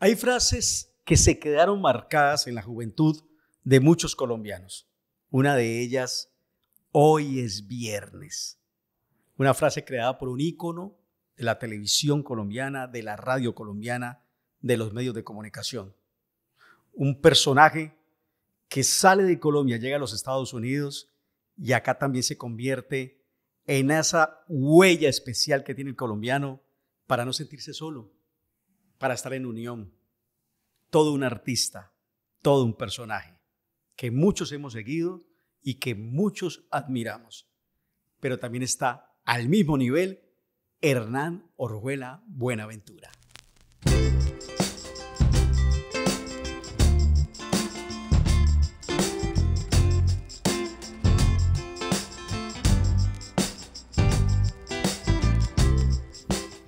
Hay frases que se quedaron marcadas en la juventud de muchos colombianos. Una de ellas, hoy es viernes. Una frase creada por un ícono de la televisión colombiana, de la radio colombiana, de los medios de comunicación. Un personaje que sale de Colombia, llega a los Estados Unidos y acá también se convierte en esa huella especial que tiene el colombiano para no sentirse solo, para estar en unión. Todo un artista, todo un personaje, que muchos hemos seguido y que muchos admiramos. Pero también está al mismo nivel Hernán Orjuela Buenaventura.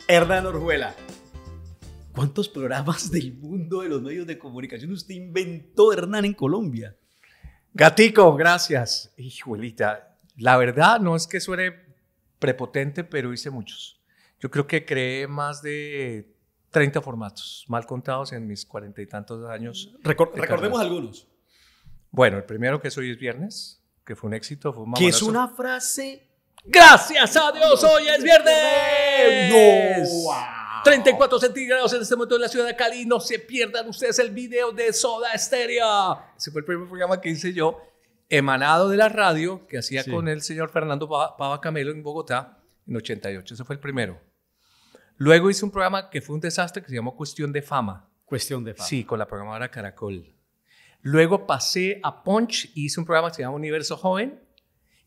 Hernán Orjuela, ¿Cuántos programas del mundo de los medios de comunicación usted inventó, Hernán, en Colombia? Gatico, gracias. Hijuelita, la verdad no es que suene prepotente, pero hice muchos. Yo creo que creé más de 30 formatos, mal contados en mis cuarenta y tantos años. recordemos algunos. Bueno, el primero que soy es viernes, que fue un éxito, fue un Que es una frase. Gracias a Dios, hoy es viernes. No. 34 centígrados en este momento en la ciudad de Cali. No se pierdan ustedes el video de Soda Stereo. Ese fue el primer programa que hice yo, emanado de la radio que hacía con el señor Fernando Pava Camelo en Bogotá en 88. Ese fue el primero. Luego hice un programa que fue un desastre que se llamó Cuestión de Fama. Cuestión de Fama. Sí, con la programadora Caracol. Luego pasé a Punch y hice un programa que se llama Universo Joven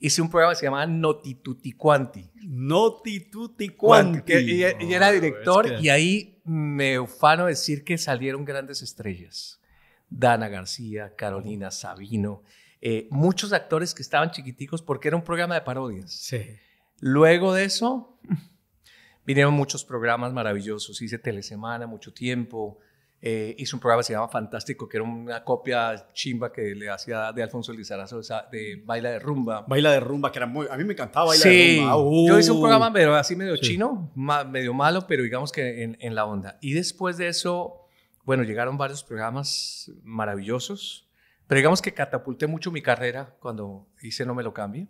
hice un programa que se llamaba Notituticuanti. Notituticuanti. Y, era director y ahí me ufano decir que salieron grandes estrellas. Dana García, Carolina Sabino, eh, muchos actores que estaban chiquiticos porque era un programa de parodias. Sí. Luego de eso, vinieron muchos programas maravillosos. Hice Telesemana mucho tiempo, eh, hizo un programa que se llama Fantástico, que era una copia chimba que le hacía de Alfonso Lizarazo de Baila de Rumba. Baila de rumba, que era muy... A mí me encantaba Baila de Rumba. Ah, uh. Yo hice un programa pero así medio chino, medio malo, pero digamos que en, en, la onda. Y después de eso, bueno, llegaron varios programas maravillosos, pero digamos que catapulté mucho mi carrera cuando hice No me lo cambie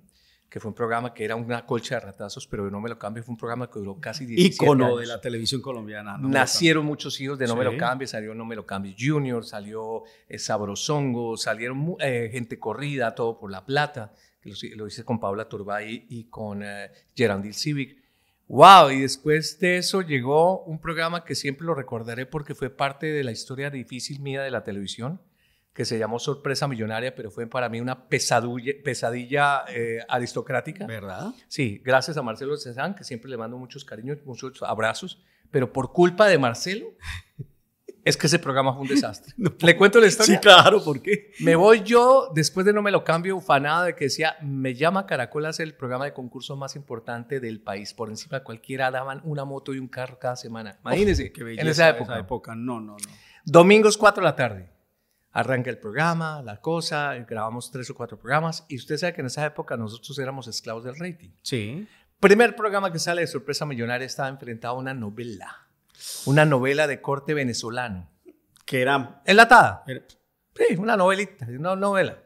que fue un programa que era una colcha de ratazos, pero No Me Lo Cambio fue un programa que duró casi 17 años. de la televisión colombiana. Nacieron muchos hijos de No Me Lo Cambies, salió No Me Lo Cambies Junior, salió eh, Sabrosongo, salieron eh, Gente Corrida, Todo por la Plata, lo, hice con Paula Turbay y con eh, Gerandil Civic. ¡Wow! Y después de eso llegó un programa que siempre lo recordaré porque fue parte de la historia difícil mía de la televisión, que se llamó Sorpresa Millonaria, pero fue para mí una pesadilla, pesadilla eh, aristocrática. ¿Verdad? Sí, gracias a Marcelo Cezán, que siempre le mando muchos cariños, muchos abrazos, pero por culpa de Marcelo es que ese programa fue un desastre. ¿Le cuento la historia? Sí, claro, ¿por qué? Me voy yo, después de No Me Lo Cambio, ufanado de que decía, me llama Caracol a hacer el programa de concurso más importante del país. Por encima de cualquiera daban una moto y un carro cada semana. Imagínense, qué en esa época. esa época. No, no, no. Domingos 4 de la tarde arranca el programa, la cosa, grabamos tres o cuatro programas y usted sabe que en esa época nosotros éramos esclavos del rating. Sí. Primer programa que sale de Sorpresa Millonaria estaba enfrentado a una novela, una novela de corte venezolano. Que era... Enlatada. sí, una novelita, una novela.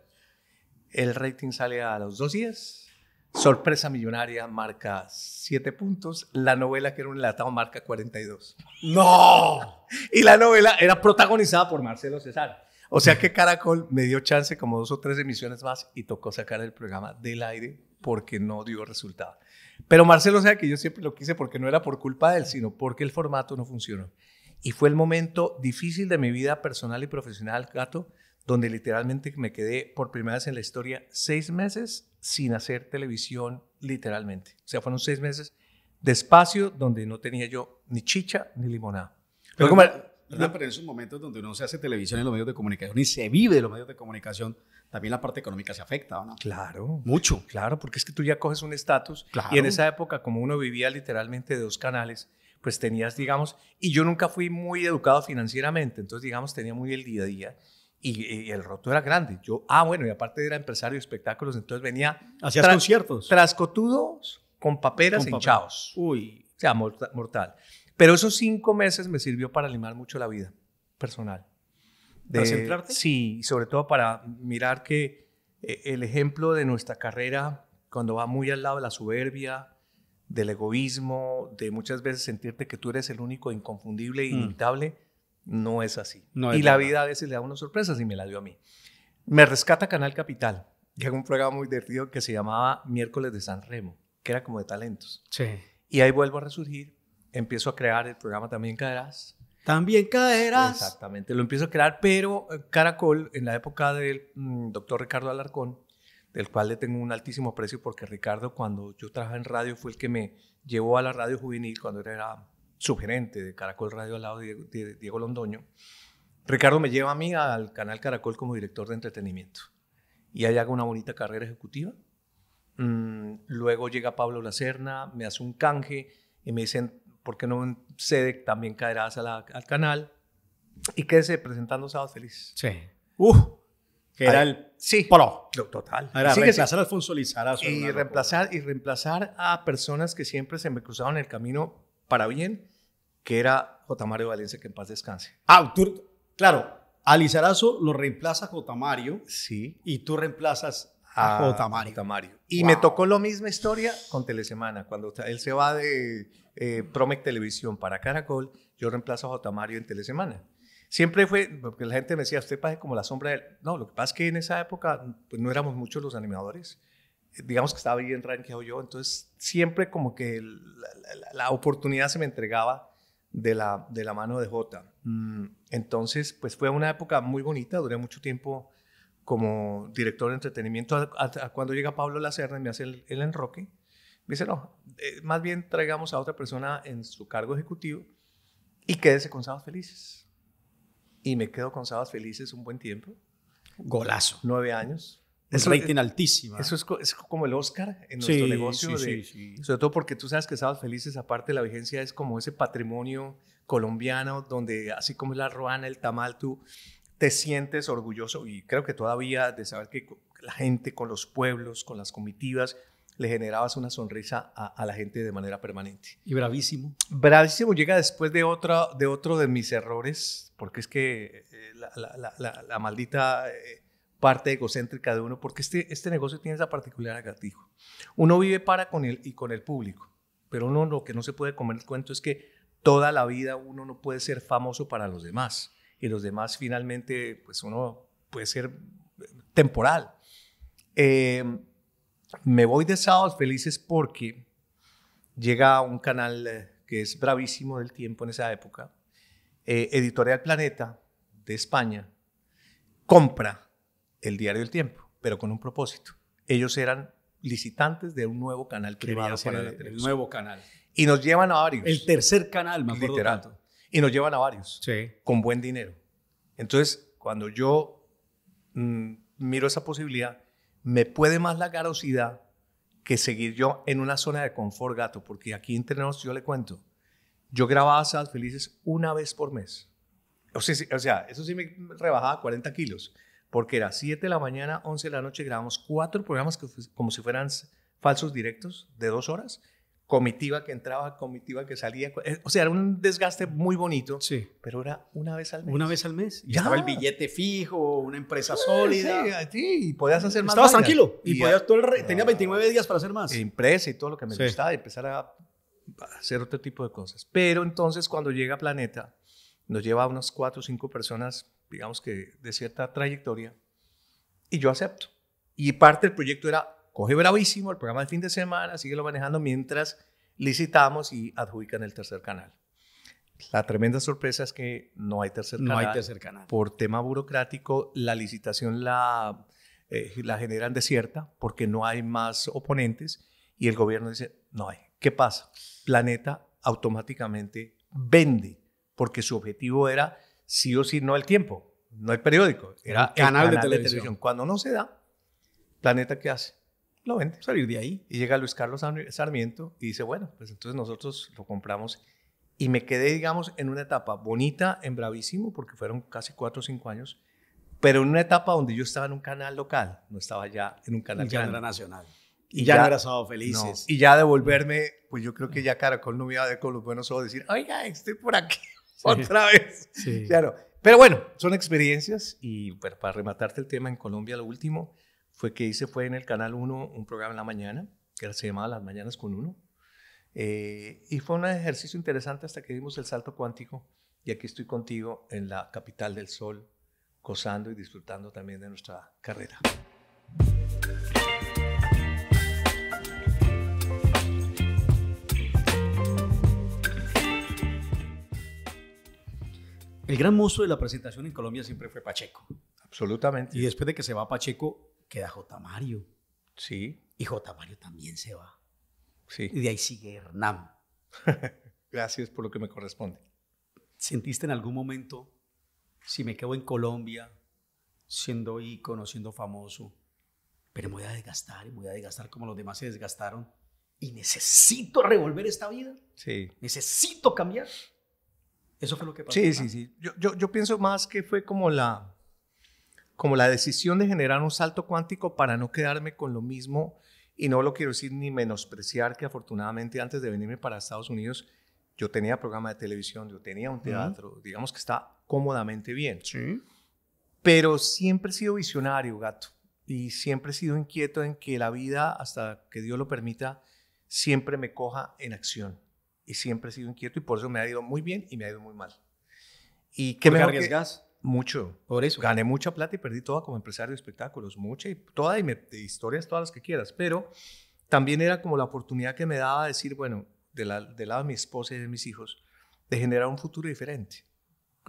El rating sale a los dos días. Sorpresa Millonaria marca siete puntos. La novela que era un enlatado marca 42. ¡No! y la novela era protagonizada por Marcelo César. O sea que Caracol me dio chance como dos o tres emisiones más y tocó sacar el programa del aire porque no dio resultado. Pero Marcelo, o sea que yo siempre lo quise porque no era por culpa de él, sino porque el formato no funcionó. Y fue el momento difícil de mi vida personal y profesional, gato, donde literalmente me quedé por primera vez en la historia seis meses sin hacer televisión, literalmente. O sea, fueron seis meses de espacio donde no tenía yo ni chicha ni limonada. Pero, pero en esos momentos donde uno se hace televisión en los medios de comunicación y se vive de los medios de comunicación, también la parte económica se afecta, ¿o ¿no? Claro. Mucho. Claro, porque es que tú ya coges un estatus. Y en esa época, como uno vivía literalmente de dos canales, pues tenías, digamos, y yo nunca fui muy educado financieramente, entonces, digamos, tenía muy el día a día. Y, el roto era grande. Yo, ah, bueno, y aparte era empresario de espectáculos, entonces venía. Hacías conciertos. Trascotudos con paperas con papel. hinchados. Uy. O sea, mortal. Pero esos cinco meses me sirvió para limar mucho la vida personal. De, ¿Para centrarte? Sí, sobre todo para mirar que eh, el ejemplo de nuestra carrera, cuando va muy al lado de la soberbia, del egoísmo, de muchas veces sentirte que tú eres el único inconfundible e no es así. y la vida a veces le da unas sorpresas y me la dio a mí. Me rescata Canal Capital, Llega un programa muy divertido que se llamaba Miércoles de San Remo, que era como de talentos. Sí. Y ahí vuelvo a resurgir empiezo a crear el programa También Caerás. También caerás. Exactamente, lo empiezo a crear, pero eh, Caracol, en la época del mm, doctor Ricardo Alarcón, del cual le tengo un altísimo precio porque Ricardo, cuando yo trabajaba en radio, fue el que me llevó a la radio juvenil cuando era subgerente de Caracol Radio al lado de, Diego Londoño. Ricardo me lleva a mí al canal Caracol como director de entretenimiento y ahí hago una bonita carrera ejecutiva. Mm, luego llega Pablo Lacerna, me hace un canje y me dicen, ¿por qué no sede También caerás al canal. Y quédese presentando Sábado Feliz. Sí. ¡Uf! que era el sí, pro. Total. reemplazar a Alfonso Lizarazo. Y reemplazar, y reemplazar a personas que siempre se me cruzaban el camino para bien, que era J. Mario Valencia, que en paz descanse. Ah, claro, a Lizarazo lo reemplaza J. Mario. Sí. Y tú reemplazas a, J. Mario. Y me tocó la misma historia con Telesemana. Cuando él se va de eh, Promec Televisión para Caracol, yo reemplazo a J. Mario en Telesemana. Siempre fue, porque la gente me decía, usted parece como la sombra de él. No, lo que pasa es que en esa época pues, no éramos muchos los animadores. Eh, digamos que estaba bien rankeado yo. Entonces, siempre como que la, oportunidad se me entregaba de la, de la mano de J mm, Entonces, pues fue una época muy bonita. Duré mucho tiempo como director de entretenimiento, cuando llega Pablo Lacerda y me hace el, enroque, me dice, no, eh, más bien traigamos a otra persona en su cargo ejecutivo y quédese con Sabas Felices. Y me quedo con Sábados Felices un buen tiempo. Golazo. Nueve años. Es rating altísima. Eso es, como el Oscar en nuestro negocio. sobre todo porque tú sabes que Sabas Felices, aparte de la vigencia, es como ese patrimonio colombiano donde, así como es la ruana, el tamal, tú te sientes orgulloso y creo que todavía de saber que la gente con los pueblos, con las comitivas, le generabas una sonrisa a, la gente de manera permanente. Y bravísimo. Bravísimo llega después de, otra, de otro de mis errores, porque es que eh, la, maldita eh, parte egocéntrica de uno, porque este, este negocio tiene esa particularidad, Gatijo. Uno vive para con él y con el público, pero uno lo que no se puede comer el cuento es que toda la vida uno no puede ser famoso para los demás y los demás finalmente, pues uno puede ser temporal. Eh, me voy de Sábados Felices porque llega un canal eh, que es bravísimo del tiempo en esa época, eh, Editorial Planeta de España, compra el diario El Tiempo, pero con un propósito. Ellos eran licitantes de un nuevo canal privado El nuevo canal. Y nos llevan a varios. El tercer canal, más acuerdo Literal. Y nos llevan a varios, con buen dinero. Entonces, cuando yo mm, miro esa posibilidad, me puede más la garosidad que seguir yo en una zona de confort gato, porque aquí entre nosotros yo le cuento, yo grababa Sal Felices una vez por mes. O sea, eso sí me rebajaba 40 kilos, porque era 7 de la mañana, 11 de la noche, grabamos cuatro programas como si fueran falsos directos de dos horas comitiva que entraba, comitiva que salía. Eh, o sea, era un desgaste muy bonito, sí. pero era una vez al mes. Una vez al mes. Y ya. estaba el billete fijo, una empresa sólida. Sí, y podías hacer más. Estabas tranquilo y, podías, 29 días para hacer más. Empresa y todo lo que me gustaba, empezar a hacer otro tipo de cosas. Pero entonces cuando llega Planeta, nos lleva a unas cuatro o cinco personas, digamos que de cierta trayectoria, y yo acepto. Y parte del proyecto era coge bravísimo el programa del fin de semana, sigue lo manejando mientras licitamos y adjudican el tercer canal. La tremenda sorpresa es que no hay tercer canal. No hay tercer canal. Por tema burocrático, la licitación la, eh, la generan desierta porque no hay más oponentes y el gobierno dice, no hay. ¿Qué pasa? Planeta automáticamente vende porque su objetivo era sí o sí no el tiempo, no el periódico, era canal, de televisión. Cuando no se da, Planeta ¿qué hace? lo vende, salir de ahí. Y llega Luis Carlos Sarmiento y dice, bueno, pues entonces nosotros lo compramos. Y me quedé, digamos, en una etapa bonita, en Bravísimo, porque fueron casi cuatro o cinco años, pero en una etapa donde yo estaba en un canal local, no estaba ya en un canal ya nacional. Y, ya, Felices. Y ya devolverme, pues yo creo que ya Caracol no me iba a ver los buenos decir, oiga, estoy por aquí otra vez. Claro. Pero bueno, son experiencias y para rematarte el tema en Colombia, lo último, fue que hice fue en el Canal 1 un programa en la mañana, que se llamaba Las Mañanas con Uno. Eh, y fue un ejercicio interesante hasta que dimos el salto cuántico y aquí estoy contigo en la capital del sol, gozando y disfrutando también de nuestra carrera. El gran monstruo de la presentación en Colombia siempre fue Pacheco. Absolutamente. Y después de que se va Pacheco, queda J. Mario. Sí. Y J. Mario también se va. Sí. Y de ahí sigue Hernán. Gracias por lo que me corresponde. ¿Sentiste en algún momento, si me quedo en Colombia, siendo ícono, siendo famoso, pero me voy a desgastar y me voy a desgastar como los demás se desgastaron y necesito revolver esta vida? Sí. Necesito cambiar. Eso fue lo que pasó. Sí, sí, sí. Yo, yo, yo pienso más que fue como la, como la decisión de generar un salto cuántico para no quedarme con lo mismo y no lo quiero decir ni menospreciar que afortunadamente antes de venirme para Estados Unidos yo tenía programa de televisión, yo tenía un teatro, digamos que está cómodamente bien. Sí. Pero siempre he sido visionario, gato, y siempre he sido inquieto en que la vida, hasta que Dios lo permita, siempre me coja en acción. Y siempre he sido inquieto y por eso me ha ido muy bien y me ha ido muy mal. ¿Y qué me arriesgas? Mucho, por eso. Gané mucha plata y perdí toda como empresario de espectáculos, mucha y toda, y historias todas las que quieras, pero también era como la oportunidad que me daba decir, bueno, del lado de, la, de mi esposa y de mis hijos, de generar un futuro diferente.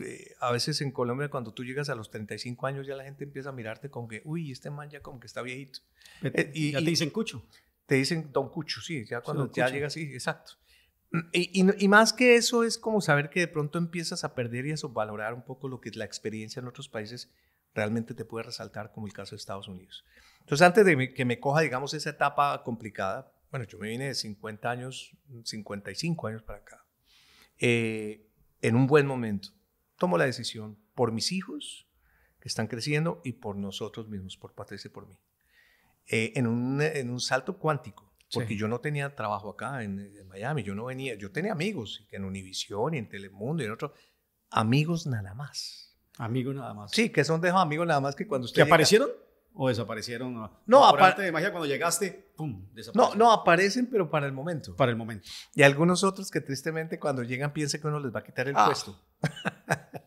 Eh, a veces en Colombia cuando tú llegas a los 35 años ya la gente empieza a mirarte con que, uy, este man ya como que está viejito. Eh, y, ya te dicen cucho. Te dicen don cucho, sí, ya cuando ya llegas, sí, exacto. Y, más que eso es como saber que de pronto empiezas a perder y a valorar un poco lo que la experiencia en otros países realmente te puede resaltar, como el caso de Estados Unidos. Entonces, antes de que me coja, digamos, esa etapa complicada, bueno, yo me vine de 50 años, 55 años para acá, eh, en un buen momento. Tomo la decisión por mis hijos, que están creciendo, y por nosotros mismos, por Patricia y por mí, eh, en un salto cuántico porque yo no tenía trabajo acá en, Miami, yo no venía, yo tenía amigos en Univision y en Telemundo y en otros, amigos nada más. Amigos nada más. Sí, que son de amigos nada más que cuando usted... ¿Que aparecieron? ¿O desaparecieron? No, aparte de magia, cuando llegaste, ¡pum! No, no, aparecen, pero para el momento. Para el momento. Y algunos otros que tristemente cuando llegan piensan que uno les va a quitar el ah. puesto.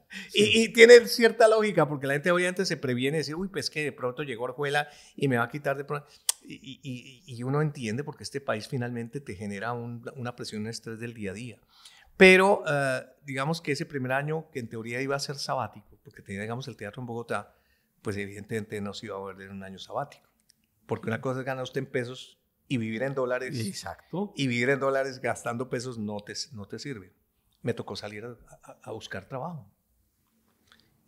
Y, tiene cierta lógica, porque la gente obviamente se previene de decir, uy, pues que de pronto llegó Orjuela y me va a quitar de pronto. Y, uno entiende porque este país finalmente te genera una presión, un estrés del día a día. Pero eh, digamos que ese primer año, que en teoría iba a ser sabático, porque tenía, digamos, el teatro en Bogotá, pues evidentemente no se iba a perder un año sabático. Porque una cosa es ganar usted en pesos y vivir en dólares. Exacto. Y vivir en dólares gastando pesos no te, no te sirve. Me tocó salir a buscar trabajo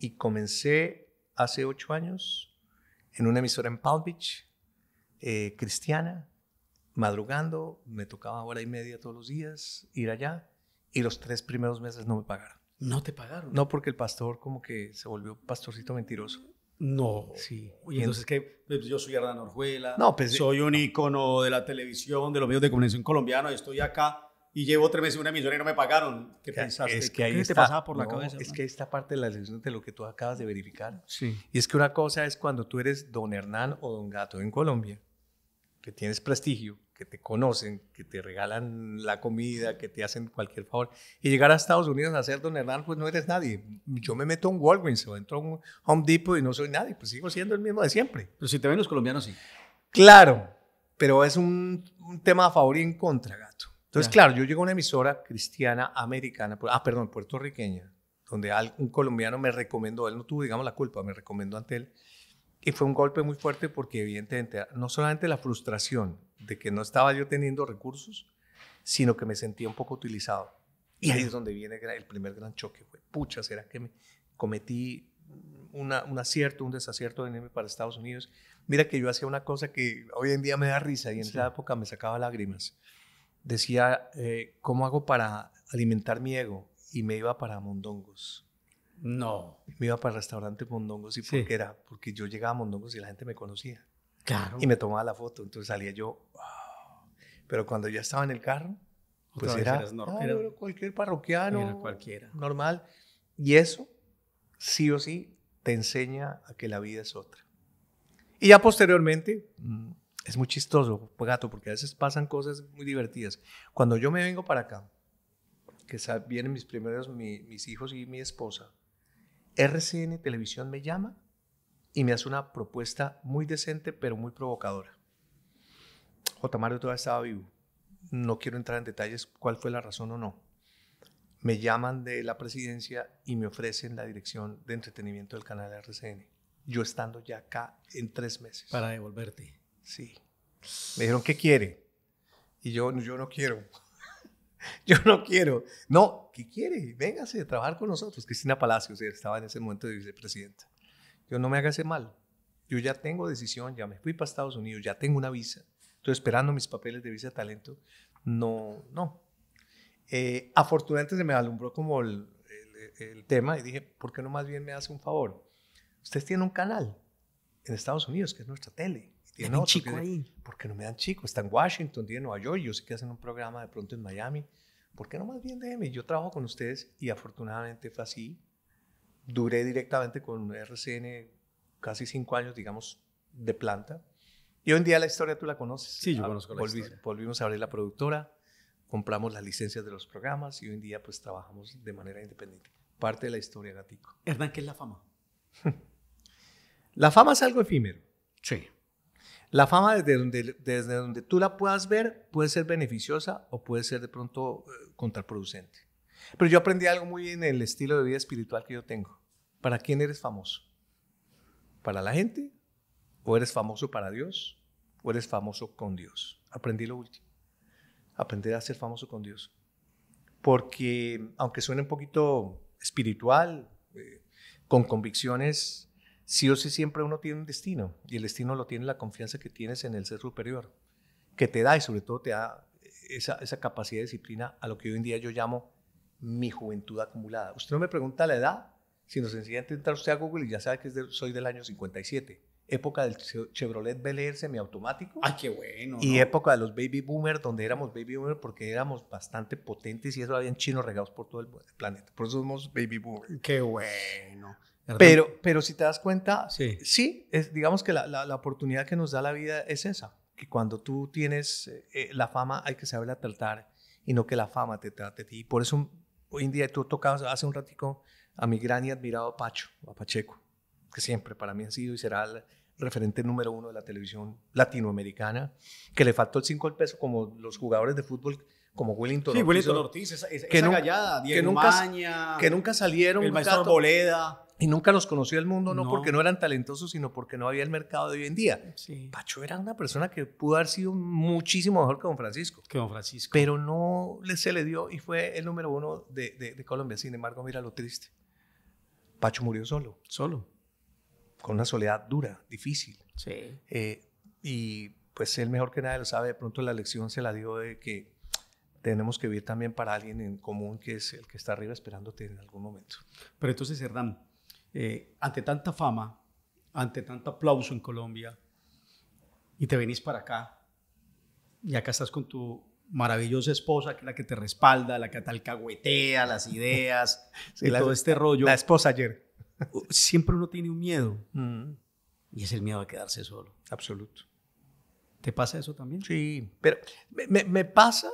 y comencé hace ocho años en una emisora en Palm Beach, eh, cristiana, madrugando, me tocaba hora y media todos los días ir allá y los tres primeros meses no me pagaron. ¿No te pagaron? No, porque el pastor como que se volvió pastorcito mentiroso. No. Sí. entonces que pues, yo soy Hernán Orjuela. No, pues, soy un ícono de la televisión, de los medios de comunicación colombiano y estoy acá y llevo tres meses una misión y no me pagaron. ¿Qué, pensaste? Es que ahí está, te pasaba por la cabeza? Es que esta parte de la decisión de lo que tú acabas de verificar. Sí. Y es que una cosa es cuando tú eres don Hernán o don Gato en Colombia, que tienes prestigio, que te conocen, que te regalan la comida, que te hacen cualquier favor. Y llegar a Estados Unidos a ser don Hernán, pues no eres nadie. Yo me meto en un Walgreens o entro a un Home Depot y no soy nadie, pues sigo siendo el mismo de siempre. Pero si te ven los colombianos, sí. Claro, pero es un, un tema a favor y en contra, Gato entonces, claro, yo llego a una emisora cristiana americana, ah, perdón, puertorriqueña, donde un colombiano me recomendó, él no tuvo, digamos, la culpa, me recomendó ante él. Y fue un golpe muy fuerte porque, evidentemente, no solamente la frustración de que no estaba yo teniendo recursos, sino que me sentía un poco utilizado. Y ahí es donde viene el primer gran choque. Fue, pucha, ¿será que me cometí un acierto, un desacierto de venirme para Estados Unidos? Mira que yo hacía una cosa que hoy en día me da risa y en esa época me sacaba lágrimas decía, eh, ¿cómo hago para alimentar mi ego? Y me iba para Mondongos. No. Me iba para el restaurante Mondongos y porque era, porque yo llegaba a Mondongos y la gente me conocía. Claro. Y me tomaba la foto, entonces salía yo. Pero cuando ya estaba en el carro, pues era, ah, era, cualquier parroquiano, era cualquiera. normal. Y eso, sí o sí, te enseña a que la vida es otra. Y ya posteriormente, mm, es muy chistoso, pues, gato, porque a veces pasan cosas muy divertidas. Cuando yo me vengo para acá, que vienen mis primeros, mis hijos y mi esposa, RCN Televisión me llama y me hace una propuesta muy decente, pero muy provocadora. J. Mario todavía estaba vivo. No quiero entrar en detalles cuál fue la razón o no. Me llaman de la presidencia y me ofrecen la dirección de entretenimiento del canal RCN. Yo estando ya acá en tres meses. Para devolverte Sí. Me dijeron, ¿qué quiere? Y yo, yo no quiero. yo no quiero. No, ¿qué quiere? Véngase a trabajar con nosotros. Cristina Palacios estaba en ese momento de vicepresidenta. Yo no me haga ese mal. Yo ya tengo decisión, ya me fui para Estados Unidos, ya tengo una visa. Estoy esperando mis papeles de visa talento. No, no. Eh, afortunadamente se me alumbró como el, el, el tema y dije, ¿por qué no más bien me hace un favor? Ustedes tienen un canal en Estados Unidos, que es nuestra tele no chico ahí. ¿Por no me dan chico? Está en Washington, tiene Nueva York, yo sé que hacen un programa de pronto en Miami. ¿Por qué no más bien déjeme? Yo trabajo con ustedes y afortunadamente fue así. Duré directamente con RCN casi cinco años, digamos, de planta. Y hoy en día la historia tú la conoces. Sí, yo ah, conozco la Volvimos a abrir la productora, compramos las licencias de los programas y hoy en día pues trabajamos de manera independiente. Parte de la historia, Gatico. Hernán, ¿qué es la fama? la fama es algo efímero. Sí. La fama desde donde, desde donde tú la puedas ver puede ser beneficiosa o puede ser de pronto eh, contraproducente. Pero yo aprendí algo muy en el estilo de vida espiritual que yo tengo. ¿Para quién eres famoso? ¿Para la gente? ¿O eres famoso para Dios? ¿O eres famoso con Dios? Aprendí lo último. Aprender a ser famoso con Dios. Porque aunque suene un poquito espiritual, eh, con convicciones sí o sí siempre uno tiene un destino y el destino lo tiene la confianza que tienes en el ser superior, que te da y sobre todo te da esa, capacidad de disciplina a lo que hoy en día yo llamo mi juventud acumulada. Usted no me pregunta la edad, sino sencillamente entra usted a Google y ya sabe que soy del año 57. Época del Chevrolet Bel Air semiautomático. ¡Ay, qué bueno! Y época de los baby boomers, donde éramos baby boomers porque éramos bastante potentes y eso habían chinos regados por todo el planeta. Por eso somos baby boomers. ¡Qué bueno! Pero, pero si te das cuenta, sí, sí es, digamos que la, la, oportunidad que nos da la vida es esa, que cuando tú tienes eh, eh, la fama hay que saberla tratar y no que la fama te trate a ti. Y por eso hoy en día tú tocabas hace un ratico a mi gran y admirado Pacho, a Pacheco, que siempre para mí ha sido y será el referente número uno de la televisión latinoamericana, que le faltó el 5 al peso como los jugadores de fútbol como Willington sí, Ortiz. Willington Ortiz, esa, que gallada, Diego que nunca, Maña, que nunca salieron. El maestro Boleda. Y nunca los conoció el mundo, no, porque no eran talentosos, sino porque no había el mercado de hoy en día. Pacho era una persona que pudo haber sido muchísimo mejor que Don Francisco. Que Don Francisco. Pero no se le dio y fue el número uno de, Colombia. Sin embargo, mira lo triste. Pacho murió solo. Solo. Con una soledad dura, difícil. Sí. Eh, y pues él mejor que nadie lo sabe, de pronto la lección se la dio de que tenemos que vivir también para alguien en común que es el que está arriba esperándote en algún momento. Pero entonces, Hernán, eh, ante tanta fama, ante tanto aplauso en Colombia, y te venís para acá, y acá estás con tu maravillosa esposa, que es la que te respalda, la que te alcahuetea las ideas, y todo este rollo. La esposa ayer. Siempre uno tiene un miedo, mm. y es el miedo a quedarse solo. Absoluto. ¿Te pasa eso también? Sí, pero me, me pasa,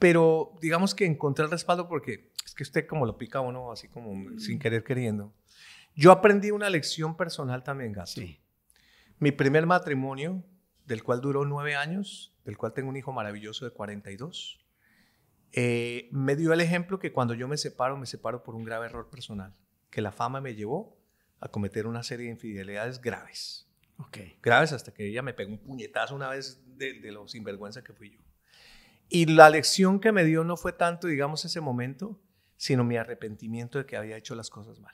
pero digamos que encontrar el respaldo porque que usted como lo pica uno así como sin mm. querer queriendo. Yo aprendí una lección personal también, Gastón Mi primer matrimonio, del cual duró nueve años, del cual tengo un hijo maravilloso de 42, eh, me dio el ejemplo que cuando yo me separo, me separo por un grave error personal, que la fama me llevó a cometer una serie de infidelidades graves. Okay. Graves hasta que ella me pegó un puñetazo una vez de, de lo sinvergüenza que fui yo. Y la lección que me dio no fue tanto, digamos, ese momento, sino mi arrepentimiento de que había hecho las cosas mal.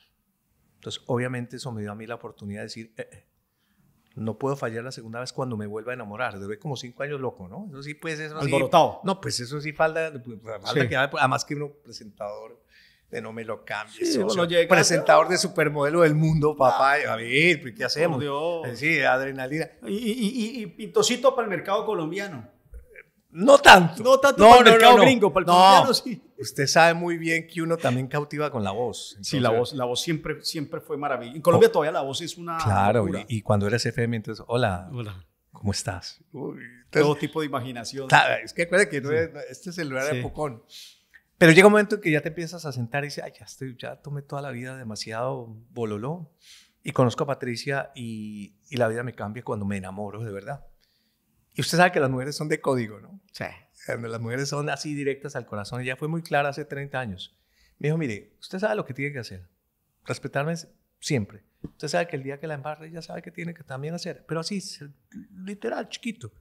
Entonces, obviamente eso me dio a mí la oportunidad de decir, eh, eh, no puedo fallar la segunda vez cuando me vuelva a enamorar. Debe como cinco años loco, ¿no? Eso sí, pues eso Alborotado. no, pues eso sí falta, pues, pues, que además que uno presentador de no me lo cambies. presentador de supermodelo del mundo, ah. papá. A ver, pues, ¿qué hacemos? Sí, adrenalina. ¿Y, y, pintocito para el mercado colombiano. No tanto. No tanto no, para el mercado gringo, para el colombiano sí usted sabe muy bien que uno también cautiva con la voz. sí, la voz, la voz siempre, siempre fue maravilla. En Colombia oh. todavía la voz es una. Claro, y, cuando eres FM, entonces, hola. Hola. ¿Cómo estás? Todo tipo de imaginación. es que acuérdate que no es, este el lugar de pocón. Pero llega un momento en que ya te empiezas a sentar y dices, ay, ya, estoy, ya tomé toda la vida demasiado bololó. Y conozco a Patricia y, y la vida me cambia cuando me enamoro de verdad. Y usted sabe que las mujeres son de código, ¿no? Sí las mujeres son así directas al corazón, ya fue muy clara hace 30 años. Me dijo, mire, usted sabe lo que tiene que hacer, respetarme siempre. Usted sabe que el día que la embarre, ya sabe que tiene que también hacer, pero así, literal, chiquito.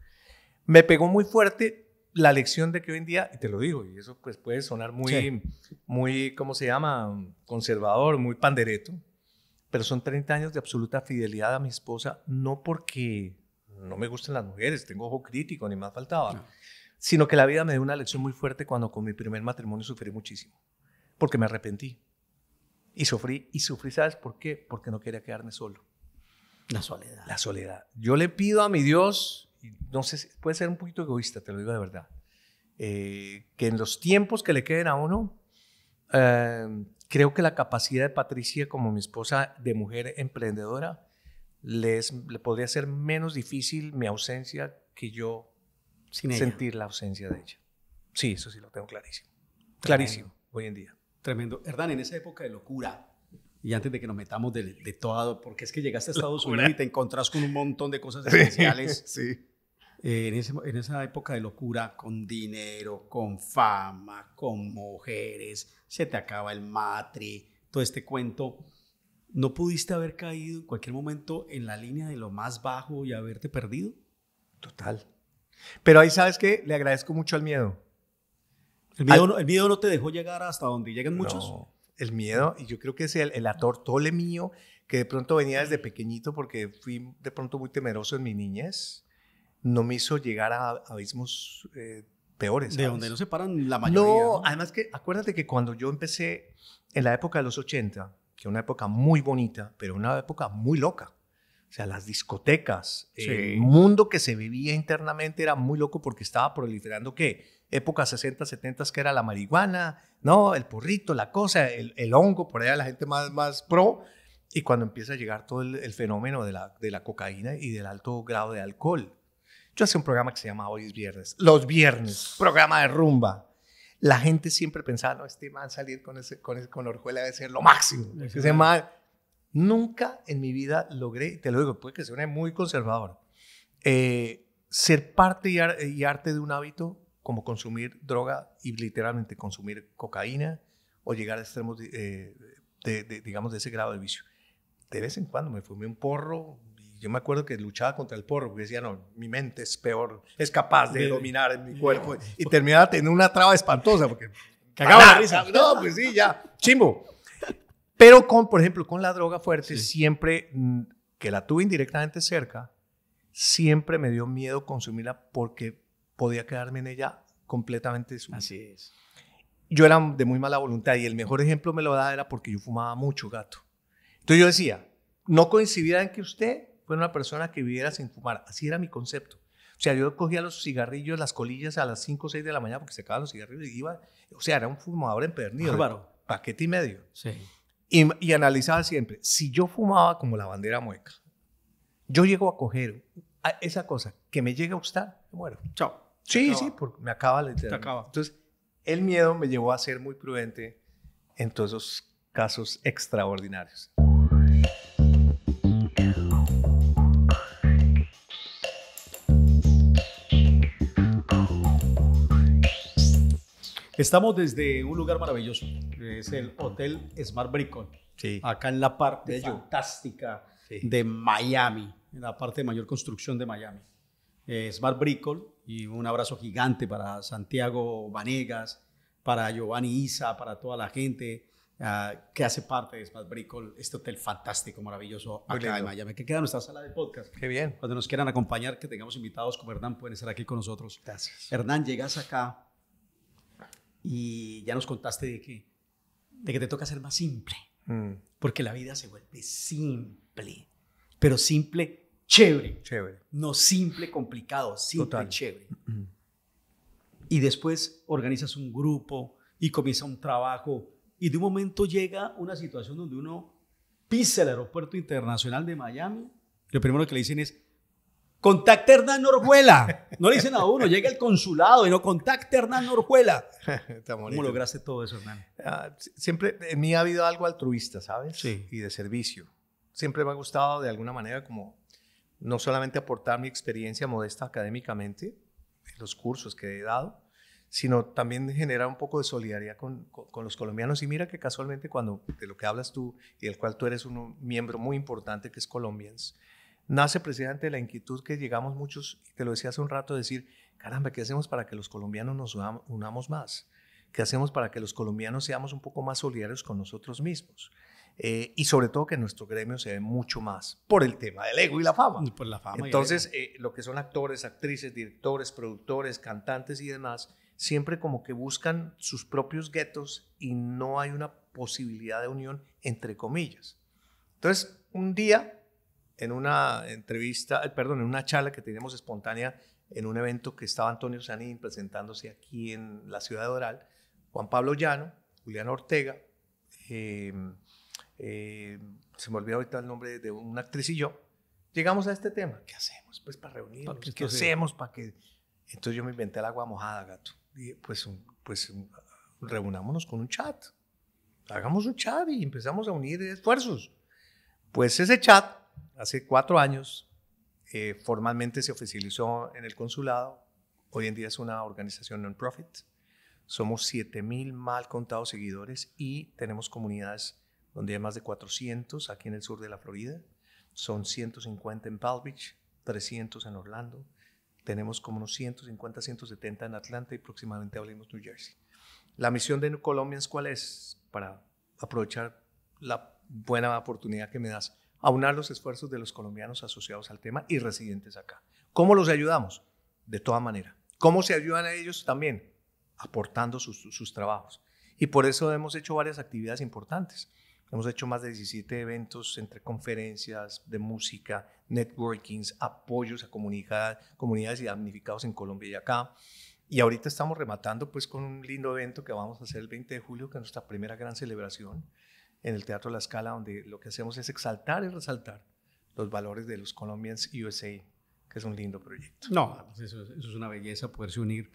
Me pegó muy fuerte la lección de que hoy en día, y te lo digo, y eso pues puede sonar muy, muy, ¿cómo se llama? Conservador, muy pandereto, pero son 30 años de absoluta fidelidad a mi esposa, no porque no me gusten las mujeres, tengo ojo crítico, ni más faltaba sino que la vida me dio una lección muy fuerte cuando con mi primer matrimonio sufrí muchísimo, porque me arrepentí. Y sufrí, y sufrí, ¿sabes por qué? Porque no quería quedarme solo. La soledad. La soledad. Yo le pido a mi Dios, no sé, puede ser un poquito egoísta, te lo digo de verdad, eh, que en los tiempos que le queden a uno, eh, creo que la capacidad de Patricia como mi esposa de mujer emprendedora, les, le podría ser menos difícil mi ausencia que yo sin sentir la ausencia de ella. Sí, eso sí lo tengo clarísimo. Clarísimo, hoy en día. Tremendo. Hernán, en esa época de locura, y antes de que nos metamos de, todo, porque es que llegaste a Estados Unidos y te encontras con un montón de cosas especiales. sí. Eh, en, en, esa época de locura, con dinero, con fama, con mujeres, se te acaba el matri, todo este cuento. ¿No pudiste haber caído en cualquier momento en la línea de lo más bajo y haberte perdido? Total, pero ahí, ¿sabes que Le agradezco mucho al miedo. ¿El miedo, no, te dejó llegar hasta donde llegan muchos? No, el miedo, y yo creo que es el, el tole mío, que de pronto venía desde pequeñito porque fui de pronto muy temeroso en mi niñez, no me hizo llegar a, abismos eh, peores. De donde no se paran la mayoría. No, además que acuérdate que cuando yo empecé en la época de los 80, que una época muy bonita, pero una época muy loca. O sea, las discotecas, el mundo que se vivía internamente era muy loco porque estaba proliferando qué? Época 60, 70 que era la marihuana, ¿no? El porrito, la cosa, el, el, hongo, por allá la gente más, más pro. Y cuando empieza a llegar todo el, fenómeno de la, de la cocaína y del alto grado de alcohol. Yo hacía un programa que se llama Hoy es Viernes. Los viernes, programa de rumba. La gente siempre pensaba, no, este man salir con, ese, con, con Orjuela debe ser lo máximo. Ese man Nunca en mi vida logré, te lo digo, puede que suene muy conservador, eh, ser parte y, arte de un hábito como consumir droga y literalmente consumir cocaína o llegar a extremos, eh, digamos, de ese grado de vicio. De vez en cuando me fumé un porro, y yo me acuerdo que luchaba contra el porro, porque decía, no, mi mente es peor, es capaz de dominar en mi cuerpo. Y terminaba teniendo una traba espantosa, porque... Cagaba la ¡Ah! risa. No, pues sí, ya, chimbo. Pero con, por ejemplo, con la droga fuerte, siempre mm, que la tuve indirectamente cerca, siempre me dio miedo consumirla porque podía quedarme en ella completamente suyo. Así es. Yo era de muy mala voluntad y el mejor ejemplo me lo da era porque yo fumaba mucho gato. Entonces yo decía, no coincidiera en que usted fuera una persona que viviera sin fumar. Así era mi concepto. O sea, yo cogía los cigarrillos, las colillas a las 5 o 6 de la mañana porque se acababan los cigarrillos y iba. O sea, era un fumador empedernido. Bárbaro. Paquete y medio. Sí. Y, analizaba siempre, si yo fumaba como la bandera mueca, yo llego a coger esa cosa que me llega a gustar, muero chao. Sí, sí, porque me acaba Acaba. Entonces, el miedo me llevó a ser muy prudente en todos esos casos extraordinarios. Estamos desde un lugar maravilloso, que es el Hotel Smart Brickle. sí. acá en la parte fantástica de Miami, en la parte de mayor construcción de Miami. Eh, Smart Brickle, y un abrazo gigante para Santiago Vanegas, para Giovanni Isa, para toda la gente ah, que hace parte de Smart Brickle, este hotel fantástico, maravilloso, Muy acá en Miami, que queda nuestra sala de podcast. Qué bien. Cuando nos quieran acompañar, que tengamos invitados como Hernán, pueden estar aquí con nosotros. Gracias. Hernán, llegas acá y ya nos contaste de que, de que te toca ser más simple, mm. porque la vida se vuelve simple, pero simple chévere, no simple complicado, simple chévere. Mm, mm. Y después organizas un grupo y comienza un trabajo y de un momento llega una situación donde uno pisa el aeropuerto internacional de Miami, lo primero que le dicen es, ¡Contacte a Hernán Orjuela. No le dicen a uno, llega al consulado y no ¡contacte a Hernán Orjuela. ¿Cómo lograste todo eso, Hernán? Ah, siempre en mí ha habido algo altruista, ¿sabes? Sí. Y de servicio. Siempre me ha gustado de alguna manera como no solamente aportar mi experiencia modesta académicamente, en los cursos que he dado, sino también generar un poco de solidaridad con, con, los colombianos. Y mira que casualmente cuando de lo que hablas tú y del cual tú eres un miembro muy importante que es Colombians, nace precisamente la inquietud que llegamos muchos, te lo decía hace un rato, decir, caramba, ¿qué hacemos para que los colombianos nos unamos más? ¿Qué hacemos para que los colombianos seamos un poco más solidarios con nosotros mismos? Eh, y sobre todo que nuestro gremio se ve mucho más por el tema del ego y la fama. Y por la fama. Entonces, eh, lo que son actores, actrices, directores, productores, cantantes y demás, siempre como que buscan sus propios guetos y no hay una posibilidad de unión entre comillas. Entonces, un día en una entrevista, eh, perdón, en una charla que teníamos espontánea en un evento que estaba Antonio Sanín presentándose aquí en la ciudad de Oral, Juan Pablo Llano, Julián Ortega, em, em, se me olvidó ahorita el nombre de una actriz y yo, llegamos a este tema. ¿Qué hacemos? Pues para reunirnos, ¿qué, hacemos para que...? Entonces yo me inventé el agua mojada, gato. Dije, pues, pues reunámonos con un chat. Hagamos un chat y empezamos a unir esfuerzos. Pues ese chat hace cuatro años eh, formalmente se oficializó en el consulado. Hoy en día es una organización non-profit. Somos 7.000 mal contados seguidores y tenemos comunidades donde hay más de 400 aquí en el sur de la Florida. Son 150 en Palm Beach, 300 en Orlando. Tenemos como unos 150, 170 en Atlanta y próximamente abrimos New Jersey. La misión de New Colombians, ¿cuál es? Para aprovechar la buena oportunidad que me das aunar los esfuerzos de los colombianos asociados al tema y residentes acá. ¿Cómo los ayudamos? De toda manera. ¿Cómo se ayudan a ellos también? Aportando sus, trabajos. Y por eso hemos hecho varias actividades importantes. Hemos hecho más de 17 eventos entre conferencias de música, networkings, apoyos a comunidades y damnificados en Colombia y acá. Y ahorita estamos rematando pues con un lindo evento que vamos a hacer el 20 de julio, que es nuestra primera gran celebración en el Teatro La Escala, donde lo que hacemos es exaltar y resaltar los valores de los Colombians USA, que es un lindo proyecto. No, pues eso, es una belleza poderse unir.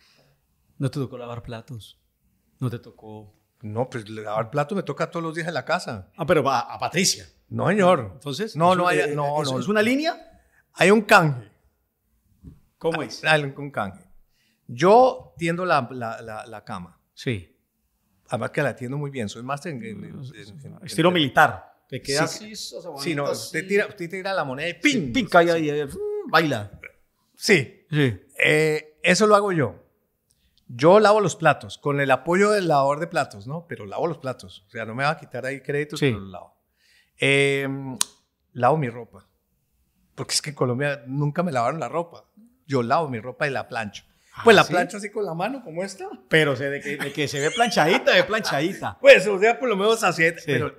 No te tocó lavar platos, no te tocó... No, pues lavar platos me toca todos los días en la casa. Ah, pero va a Patricia. No, señor. Entonces, no, no, hay, eh, no, es una línea, hay un canje. ¿Cómo es? Hay, un canje. Yo tiendo la, la, la, la cama. Sí además que la atiendo muy bien, soy máster en, mm, Estilo militar. Te queda sí, no, usted tira, tira la moneda y ping! ping cae ahí, uh, baila. Sí. sí. Eh, eso lo hago yo. Yo lavo los platos, con el apoyo del lavador de platos, ¿no? Pero lavo los platos. O sea, no me va a quitar ahí créditos, pero los lavo. Em, lavo mi ropa. Porque es que en Colombia nunca me lavaron la ropa. Yo lavo mi ropa y la plancho. Pues ah, la plancha plancho así con la mano, como esta. Pero o de, que, se ve planchadita, de planchadita. Pues, o sea, por lo menos así. Pero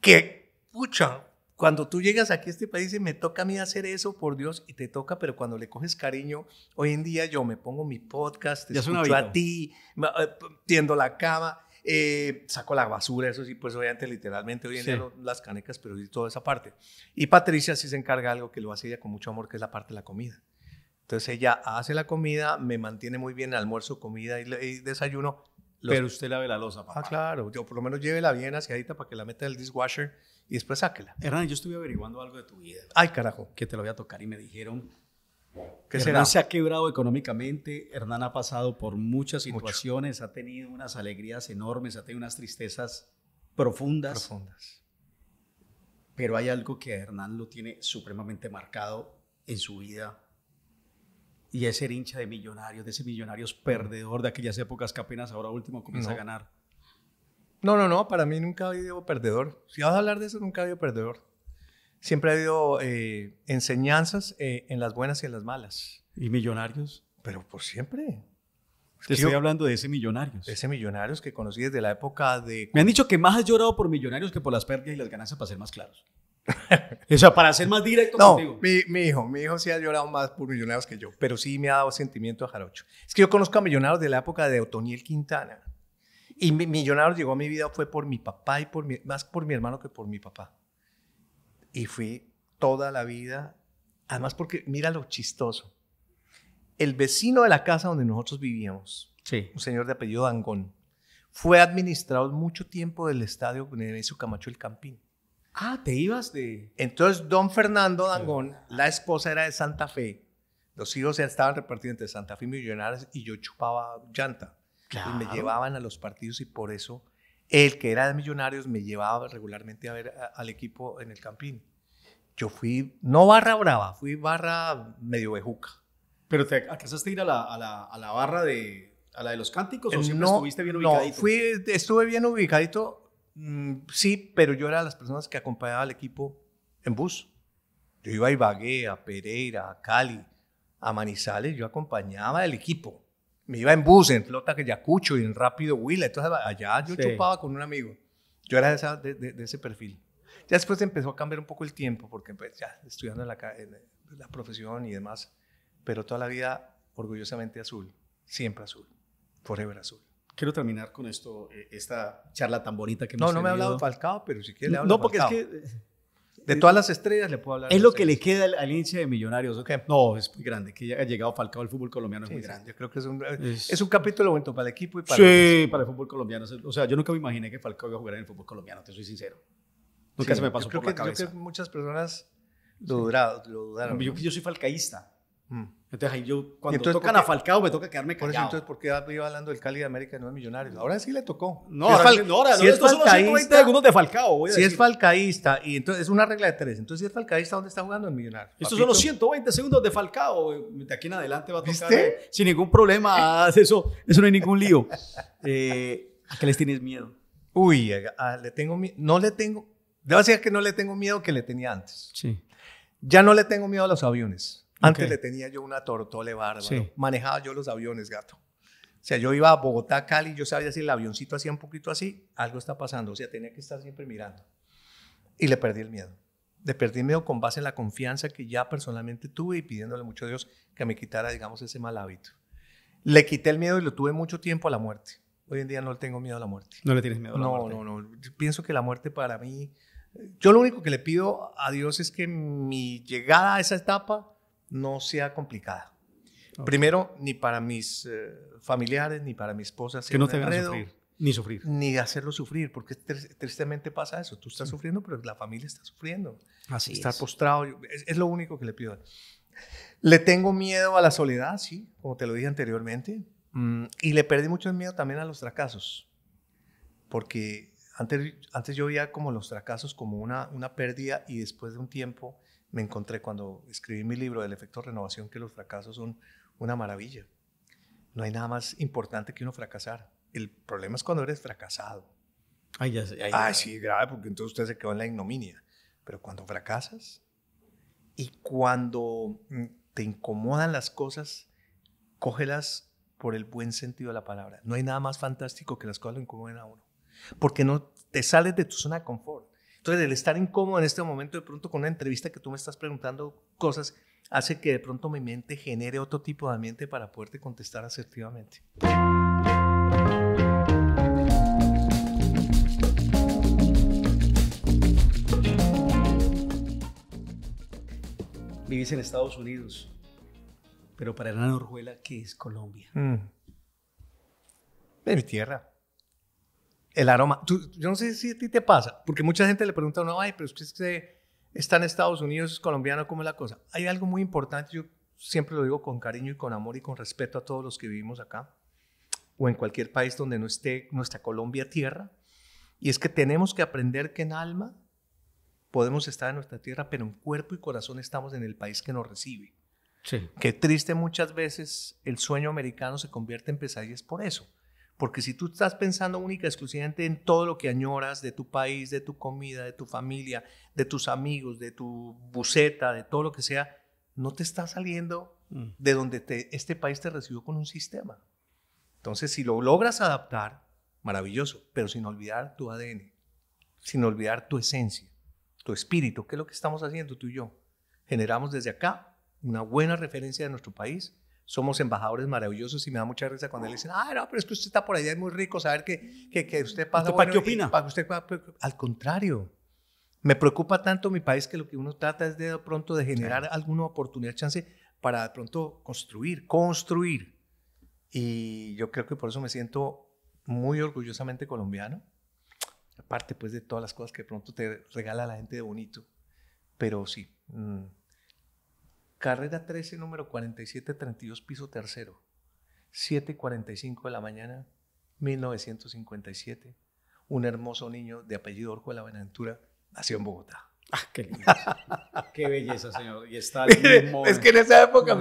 que, pucha, cuando tú llegas aquí a este país y me toca a mí hacer eso, por Dios, y te toca, pero cuando le coges cariño, hoy en día yo me pongo mi podcast, te escucho a ti, eh, tiendo la cama, eh, saco la basura, eso sí, pues obviamente literalmente hoy en día las canecas, pero y toda esa parte. Y Patricia sí se encarga de algo que lo hace ella con mucho amor, que es la parte de la comida. Entonces ella hace la comida, me mantiene muy bien el almuerzo, comida y, desayuno. Pero usted la ve la losa, ah, papá. Ah, claro. Yo por lo menos llévela bien aseadita para que la meta en el dishwasher y después sáquela. Hernán, yo estuve averiguando algo de tu vida. Ay, carajo. Que te lo voy a tocar y me dijeron que Hernán se ha quebrado económicamente, Hernán ha pasado por muchas situaciones, ha tenido unas alegrías enormes, ha tenido unas tristezas profundas. Profundas. Pero hay algo que a Hernán lo tiene supremamente marcado en su vida y ese hincha de millonarios, de ese millonarios perdedor de aquellas épocas que apenas ahora último comienza a ganar. No, no, no, para mí nunca ha habido perdedor. Si vas a hablar de eso, nunca ha habido perdedor. Siempre ha habido eh, enseñanzas eh, en las buenas y en las malas. ¿Y millonarios? Pero por siempre. Te estoy hablando de ese Millonarios. ese Millonarios que conocí desde la época de... Me han dicho que más has llorado por Millonarios que por las pérdidas y las ganancias, para ser más claros o sea, para ser más directo contigo. Mi, hijo, mi hijo sí ha llorado más por Millonarios que yo, pero sí me ha dado sentimiento a Jarocho. Es que yo conozco a Millonarios de la época de Otoniel Quintana. Y Millonarios llegó a mi vida fue por mi papá y por más por mi hermano que por mi papá. Y fui toda la vida, además porque mira lo chistoso. El vecino de la casa donde nosotros vivíamos, sí. un señor de apellido Angón, fue administrado mucho tiempo del estadio Nemesio Camacho El Campín. Ah, te ibas de... Entonces, don Fernando Dangón, la esposa era de Santa Fe, los hijos ya estaban repartidos entre Santa Fe y Millonarios y yo chupaba llanta. Claro. Y me llevaban a los partidos y por eso el que era de Millonarios me llevaba regularmente a ver al equipo en el Campín. Yo fui, no barra brava, fui barra medio bejuca. ¿Pero te alcanzaste a ir a la, a la, a la barra de, a la de los cánticos o eh, siempre no, estuviste bien ubicadito? No, fui, estuve bien ubicadito Mm, sí, pero yo era de las personas que acompañaba al equipo en bus. Yo iba a Ibagué, a Pereira, a Cali, a Manizales, yo acompañaba al equipo. Me iba en bus, en flota que Yacucho y en rápido Huila. Entonces allá yo chupaba con un amigo. Yo era de, ese perfil. Ya después empezó a cambiar un poco el tiempo, porque pues, ya estudiando la, la profesión y demás, pero toda la vida orgullosamente azul, siempre azul, forever azul quiero terminar con esto, eh, esta charla tan bonita que ha hemos No, no me ha hablado Falcao, pero si quiere le hablo No, porque es que... Eh, de todas las estrellas le puedo hablar. Es lo que le queda al, al hincha de Millonarios, No, es muy grande. Que haya llegado Falcao al fútbol colombiano es muy grande. Yo creo que es un, eh, es, un capítulo bueno para el equipo y para, sí, el, para el fútbol colombiano. O sea, yo nunca me imaginé que Falcao iba a jugar en el fútbol colombiano, te soy sincero. Nunca se me pasó por la cabeza. Yo creo que muchas personas lo, dudaron. Yo, yo soy falcaísta. Mm. Entonces yo, cuando tocan a Falcao, me toca quedarme callado. entonces, ¿por qué iba hablando del Cali de América y no de Millonarios? Ahora sí le tocó. No, ahora, si, no, ahora, si es falcaísta, segundos de Falcao. si es falcaísta, y entonces es una regla de tres. Entonces, si es falcaísta, ¿dónde está jugando el Millonarios? Estos son los 120 segundos de Falcao. Eh, de aquí en adelante va a tocar eh, sin ningún problema. Eso, eso no hay ningún lío. Eh, ¿A qué les tienes miedo? Uy, le tengo No le tengo. Debo decir que no le tengo miedo que le tenía antes. Sí. Ya no le tengo miedo a los aviones. Antes le tenía yo una tortole bárbaro. Manejaba yo los aviones, gato. O sea, yo iba a Bogotá, Cali, yo sabía si el avioncito hacía un poquito así, algo está pasando. O sea, tenía que estar siempre mirando. Y le perdí el miedo. Le perdí el miedo con base en la confianza que ya personalmente tuve y pidiéndole mucho a Dios que me quitara, digamos, ese mal hábito. Le quité el miedo y lo tuve mucho tiempo a la muerte. Hoy en día no le tengo miedo a la muerte. ¿No le tienes miedo a la muerte? No, no, no. Pienso que la muerte para mí... Yo lo único que le pido a Dios es que mi llegada a esa etapa no sea complicada. Primero, ni para mis eh, familiares, ni para mi esposa. Que no te sufrir. Ni sufrir. Ni hacerlo sufrir, porque tristemente pasa eso. Tú estás sufriendo, pero la familia está sufriendo. Así está postrado. Es, lo único que le pido. Le tengo miedo a la soledad, sí, como te lo dije anteriormente. Mm, y le perdí mucho miedo también a los fracasos. Porque antes, antes yo veía como los fracasos como una, una pérdida y después de un tiempo me encontré cuando escribí mi libro del efecto renovación que los fracasos son una maravilla. No hay nada más importante que uno fracasar. El problema es cuando eres fracasado. Ay, ya, sé, ah, sí, grave, porque entonces usted se quedó en la ignominia. Pero cuando fracasas y cuando mm, te incomodan las cosas, cógelas por el buen sentido de la palabra. No hay nada más fantástico que las cosas lo incomoden a uno. Porque no te sales de tu zona de confort. Entonces, el estar incómodo en este momento, de pronto con una entrevista que tú me estás preguntando cosas, hace que de pronto mi mente genere otro tipo de ambiente para poderte contestar asertivamente. Vivís en Estados Unidos, pero para Hernán Orjuela, ¿qué es Colombia? De mm. mi tierra el aroma. yo no sé si a ti te pasa, porque mucha gente le pregunta a uno, ay, pero es que está en Estados Unidos, es colombiano, ¿cómo es la cosa? Hay algo muy importante, yo siempre lo digo con cariño y con amor y con respeto a todos los que vivimos acá, o en cualquier país donde no esté nuestra Colombia tierra, y es que tenemos que aprender que en alma podemos estar en nuestra tierra, pero en cuerpo y corazón estamos en el país que nos recibe. Sí. Qué triste muchas veces el sueño americano se convierte en pesadillas por eso. Porque si tú estás pensando única y exclusivamente en todo lo que añoras de tu país, de tu comida, de tu familia, de tus amigos, de tu buceta, de todo lo que sea, no te está saliendo mm. de donde este país te recibió con un sistema. Entonces, si lo logras adaptar, maravilloso, pero sin olvidar tu ADN, sin olvidar tu esencia, tu espíritu, que es lo que estamos haciendo tú y yo. Generamos desde acá una buena referencia de nuestro país somos embajadores maravillosos y me da mucha risa cuando le dicen, ah, no, pero es que usted está por allá, es muy rico saber que, que, usted pasa... por ahí". ¿Para qué opina? al contrario, me preocupa tanto mi país que lo que uno trata es de, pronto de generar alguna oportunidad, chance para de pronto construir, construir. Y yo creo que por eso me siento muy orgullosamente colombiano, aparte pues de todas las cosas que de pronto te regala la gente de bonito, pero sí. Mm, Carrera 13, número 47, 32, piso tercero, 7.45 de la mañana, 1957. Un hermoso niño de apellido Orco de la Buenaventura nació en Bogotá. Ah, qué linda, qué belleza, señor. Y está mismo... Es que en esa época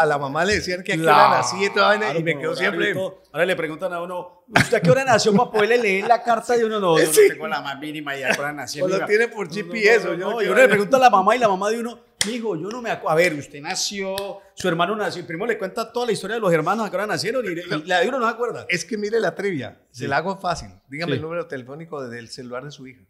a la mamá le decían que aquí claro, era nací y todo, y me quedó siempre. Ahora le preguntan a uno, ¿usted a qué hora nació para poderle leer la carta y uno? No, sí. yo tengo la más mínima y qué hora nació. Uno lo tiene por chip y eso. y uno le pregunta a la mamá y la mamá de uno, mijo, yo no me acuerdo. A ver, usted nació, su hermano nació. primo le cuenta toda la historia de los hermanos a qué hora nacieron y, la de uno no se acuerda. Es que mire la trivia, se la hago fácil. Dígame el número telefónico del celular de su hija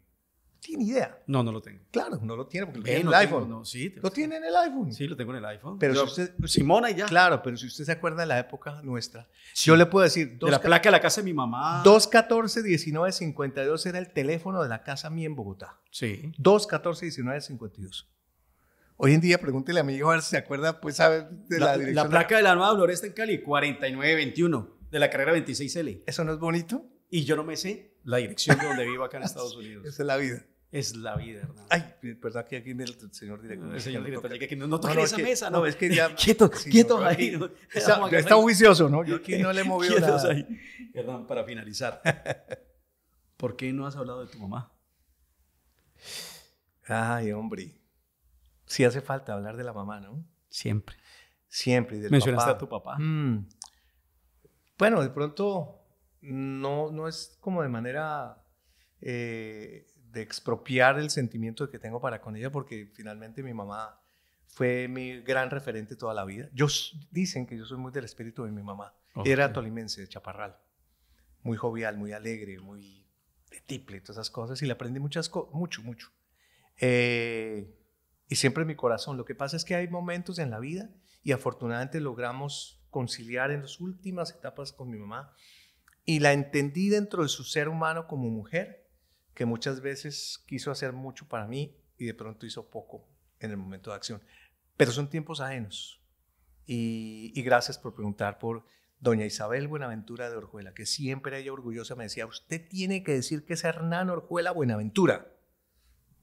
tiene idea. No, no lo tengo. Claro, no lo tiene porque lo tiene en el iPhone. sí, lo tiene en el iPhone. Sí, lo tengo en el iPhone. Pero pues, Simona y ya. Claro, pero si usted se acuerda de la época nuestra, yo le puedo decir. de la placa de la casa de mi mamá. 214 19 era el teléfono de la casa mía en Bogotá. Sí. 214 19 Hoy en día, pregúntele a mi hijo a ver si se acuerda, pues, sabe de la, dirección. La placa de la nueva floresta en Cali, 4921, de la carrera 26L. ¿Eso no es bonito? Y yo no me sé la dirección de donde vivo acá en Estados Unidos. Esa es la vida es la vida, ¿verdad? Ay, verdad eh, que aquí el señor director. El señor director, que aquí, no, no esa mesa, no. es que ya. quieto, quieto ahí. Está, juicioso, ¿no? Yo aquí no le he movido nada. Ahí. para finalizar, ¿por qué no has hablado de tu mamá? Ay, hombre. Sí hace falta hablar de la mamá, ¿no? Siempre. Siempre. Y del Mencionaste a tu papá. Mm. Bueno, de pronto no, no es como de manera. Eh, de expropiar el sentimiento que tengo para con ella, porque finalmente mi mamá fue mi gran referente toda la vida. Yo, dicen que yo soy muy del espíritu de mi mamá. Era tolimense, de Chaparral. Muy jovial, muy alegre, muy de tiple, todas esas cosas. Y le aprendí muchas cosas, mucho, mucho. Eh, y siempre en mi corazón. Lo que pasa es que hay momentos en la vida y afortunadamente logramos conciliar en las últimas etapas con mi mamá. Y la entendí dentro de su ser humano como mujer que muchas veces quiso hacer mucho para mí y de pronto hizo poco en el momento de acción. Pero son tiempos ajenos. Y, gracias por preguntar por doña Isabel Buenaventura de Orjuela, que siempre ella orgullosa me decía, usted tiene que decir que es Hernán Orjuela Buenaventura.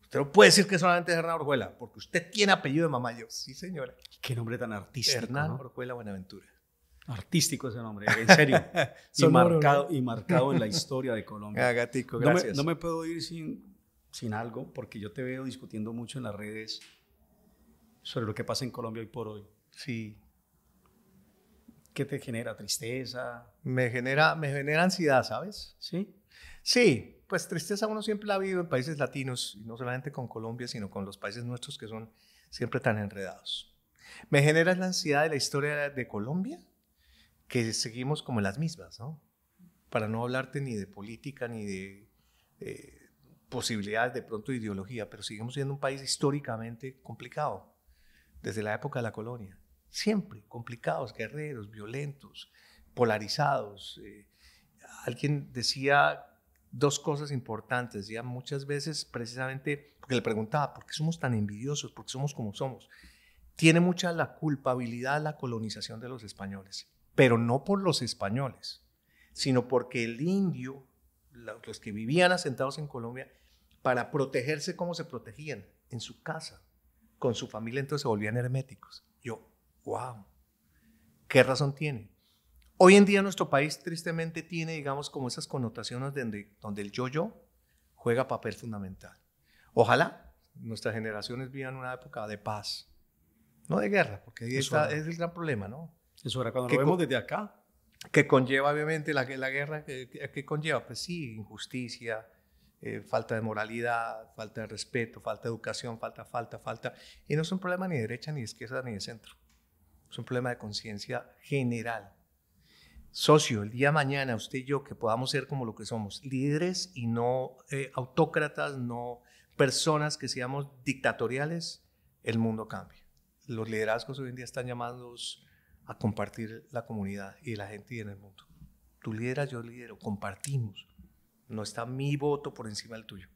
Usted no puede decir que solamente es Hernán Orjuela, porque usted tiene apellido de mamá. Yo, sí señora. Qué nombre tan artístico. Hernán Orjuela Buenaventura. Artístico ese nombre, en serio. y, marcado, y marcado en la historia de Colombia. Ah, gatico, gracias. No me, puedo ir sin, sin algo, porque yo te veo discutiendo mucho en las redes sobre lo que pasa en Colombia hoy por hoy. Sí. ¿Qué te genera? ¿Tristeza? Me genera, me genera ansiedad, ¿sabes? Sí. Sí, pues tristeza uno siempre la ha vivido en países latinos, no solamente con Colombia, sino con los países nuestros que son siempre tan enredados. Me genera la ansiedad de la historia de Colombia, que seguimos como las mismas, ¿no? Para no hablarte ni de política ni de eh, posibilidades de pronto de ideología, pero seguimos siendo un país históricamente complicado, desde la época de la colonia. Siempre complicados, guerreros, violentos, polarizados. Eh. alguien decía dos cosas importantes, decía muchas veces precisamente, porque le preguntaba, ¿por qué somos tan envidiosos? ¿Por qué somos como somos? Tiene mucha la culpabilidad la colonización de los españoles pero no por los españoles, sino porque el indio, los que vivían asentados en Colombia, para protegerse como se protegían, en su casa, con su familia, entonces se volvían herméticos. Yo, wow, ¿qué razón tiene? Hoy en día nuestro país tristemente tiene, digamos, como esas connotaciones donde, donde el yo-yo juega papel fundamental. Ojalá nuestras generaciones vivan una época de paz, no de guerra, porque ahí está, es el gran problema, ¿no? Eso era cuando lo vemos desde acá. Que conlleva, obviamente, la, la guerra, eh, eh, que, conlleva, pues sí, injusticia, eh, falta de moralidad, falta de respeto, falta de educación, falta, falta, falta. Y no es un problema ni de derecha, ni de izquierda, ni de centro. Es un problema de conciencia general. Socio, el día mañana, usted y yo, que podamos ser como lo que somos, líderes y no autócratas, no personas que seamos dictatoriales, el mundo cambia. Los liderazgos hoy en día están llamados a compartir la comunidad y la gente y en el mundo. Tú lideras, yo lidero, compartimos. No está mi voto por encima del tuyo.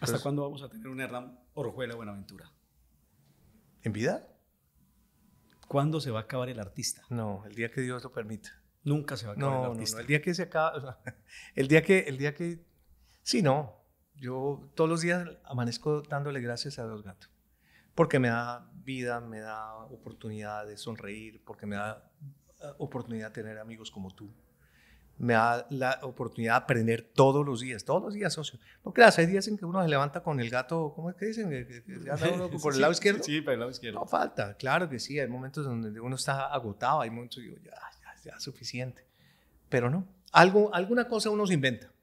¿Hasta cuándo vamos a tener un Hernán Orojuela Buenaventura? ¿En vida? ¿Cuándo se va a acabar el artista? No, el día que Dios lo permita. Nunca se va a acabar el artista. No, el día que se acaba, el día que, el día que, sí, no. Yo todos los días amanezco dándole gracias a Dios gato porque me da vida, me da oportunidad de sonreír, porque me da eh, oportunidad de tener amigos como tú. Me da la oportunidad de aprender todos los días, todos los días, socio. No creas, hay días en que uno se levanta con el gato, ¿cómo es que dicen? ¿Por el lado izquierdo? Sí, por el lado izquierdo. No falta, claro que sí. Hay momentos donde uno está agotado, hay momentos que digo, ya, ya, ya, suficiente. Pero no, algo, alguna cosa uno se inventa.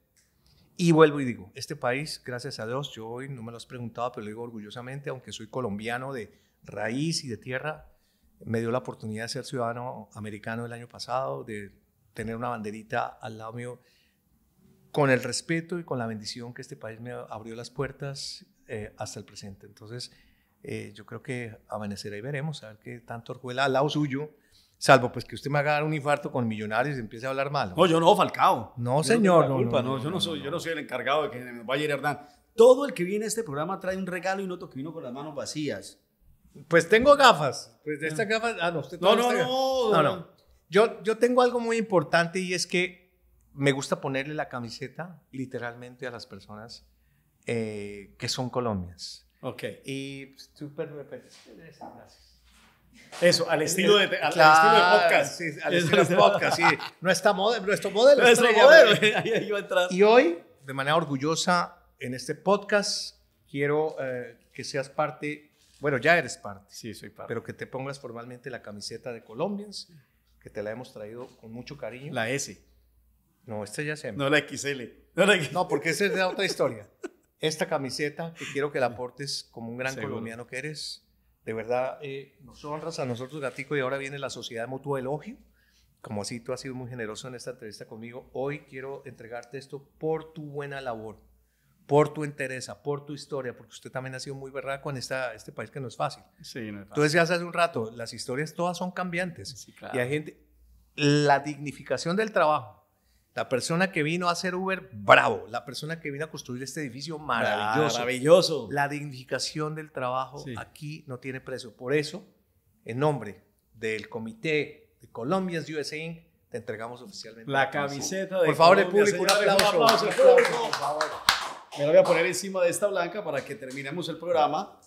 Y vuelvo y digo, este país, gracias a Dios, yo hoy no me lo has preguntado, pero lo digo orgullosamente, aunque soy colombiano de raíz y de tierra, me dio la oportunidad de ser ciudadano americano el año pasado, de tener una banderita al lado mío, con el respeto y con la bendición que este país me abrió las puertas eh, hasta el presente. Entonces, eh, yo creo que amanecerá y veremos, a ver qué tanto orgullo, al lado suyo Salvo pues que usted me haga un infarto con millonarios y empiece a hablar mal. No, yo no, Falcao. No, señor. No, no, no, yo no soy, yo no soy el encargado de que me vaya a ir Hernán. Todo el que viene a este programa trae un regalo y noto que vino con las manos vacías. Pues tengo gafas. Pues de ah. estas gafas. Ah, no, usted no, no, no, Yo, yo tengo algo muy importante y es que me gusta ponerle la camiseta literalmente a las personas eh, que son colombias. Ok. Y pues, súper, gracias. Eso, al estilo de, al podcast. al estilo de podcast, nuestro modelo. Nuestro modelo. Y hoy, de manera orgullosa, en este podcast, quiero eh, que seas parte, bueno, ya eres parte. Sí, soy parte. Pero que te pongas formalmente la camiseta de Colombians, que te la hemos traído con mucho cariño. La S. No, esta ya se No la XL. No, la XL. no porque esa es de otra historia. Esta camiseta que quiero que la aportes como un gran colombiano que eres de verdad eh, nos honras a nosotros, Gatico, y ahora viene la sociedad mutuo elogio. Como así tú has sido muy generoso en esta entrevista conmigo, hoy quiero entregarte esto por tu buena labor, por tu entereza, por tu historia, porque usted también ha sido muy verdad con esta, este país que no es fácil. Sí, no es fácil. Tú decías hace un rato, las historias todas son cambiantes. Sí, claro. Y hay gente, la dignificación del trabajo, la persona que vino a hacer Uber, bravo. La persona que vino a construir este edificio, maravilloso. Maravilloso. La dignificación del trabajo aquí no tiene precio. Por eso, en nombre del Comité de Colombians USA te entregamos oficialmente la, camiseta. De por favor, el público, un aplauso. por favor. Me la voy a poner encima de esta blanca para que terminemos el programa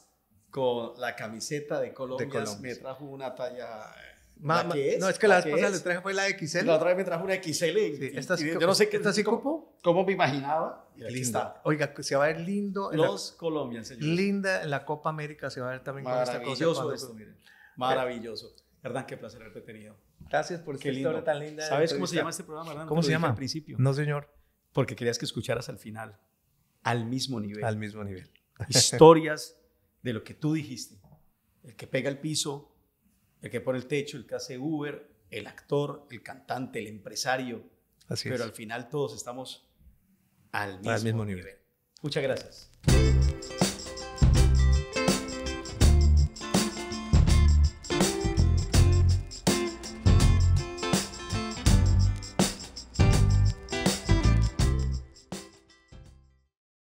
con la camiseta de De Colombia. Me trajo una talla eh, Ma, es? No, es que la, vez le traje fue la XL. La otra vez me trajo una XL. Sí, yo no sé qué, esta sí cómo, cómo me imaginaba. Y está. Oiga, se va a ver lindo. Los colombianos, señor. Linda en la Copa América se va a ver también con esta cosa. Maravilloso esto, miren. Maravilloso. Hernán, qué placer haberte tenido. Gracias por qué esta historia tan linda. ¿Sabes cómo se llama este programa, Hernán? ¿Cómo se llama? Al principio. No, señor. Porque querías que escucharas al final. Al mismo nivel. Al mismo nivel. Historias de lo que tú dijiste. El que pega el piso, el que pone el techo, el que hace Uber, el actor, el cantante, el empresario. Así Pero al final todos estamos al mismo, nivel. Muchas gracias.